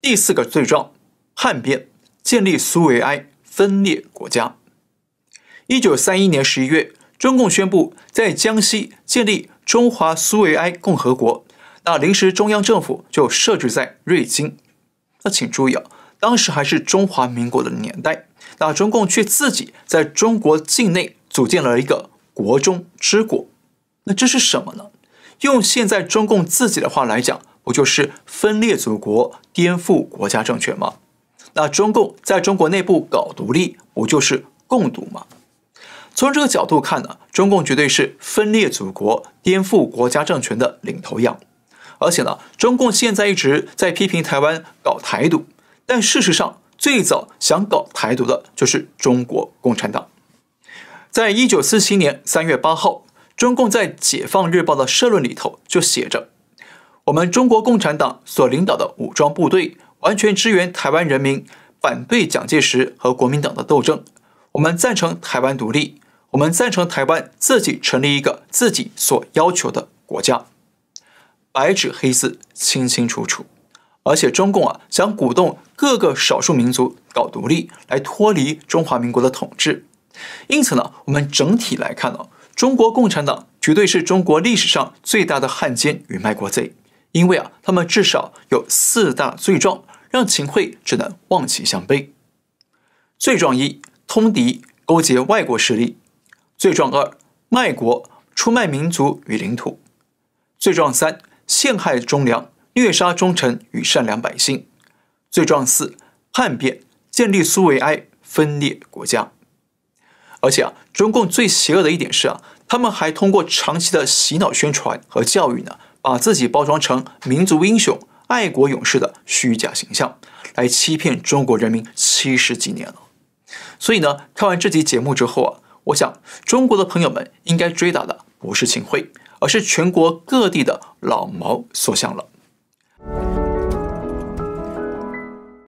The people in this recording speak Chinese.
第四个罪状，汉变，建立苏维埃分裂国家。一九三一年十一月，中共宣布在江西建立中华苏维埃共和国，那临时中央政府就设置在瑞金。那请注意啊，当时还是中华民国的年代，那中共却自己在中国境内组建了一个国中之国。那这是什么呢？用现在中共自己的话来讲。不就是分裂祖国、颠覆国家政权吗？那中共在中国内部搞独立，不就是共独吗？从这个角度看呢，中共绝对是分裂祖国、颠覆国家政权的领头羊。而且呢，中共现在一直在批评台湾搞台独，但事实上最早想搞台独的就是中国共产党。在一九四七年三月八号，中共在《解放日报》的社论里头就写着。我们中国共产党所领导的武装部队，完全支援台湾人民反对蒋介石和国民党的斗争。我们赞成台湾独立，我们赞成台湾自己成立一个自己所要求的国家。白纸黑字，清清楚楚。而且中共啊，想鼓动各个少数民族搞独立，来脱离中华民国的统治。因此呢，我们整体来看呢，中国共产党绝对是中国历史上最大的汉奸与卖国贼。因为啊，他们至少有四大罪状，让秦桧只能望其项背。罪状一：通敌，勾结外国势力；罪状二：卖国，出卖民族与领土；罪状三：陷害忠良，虐杀忠臣与善良百姓；罪状四：叛变，建立苏维埃，分裂国家。而且啊，中共最邪恶的一点是啊，他们还通过长期的洗脑宣传和教育呢。把自己包装成民族英雄、爱国勇士的虚假形象，来欺骗中国人民七十几年了。所以呢，看完这期节目之后啊，我想中国的朋友们应该追打的不是秦桧，而是全国各地的老毛所向了。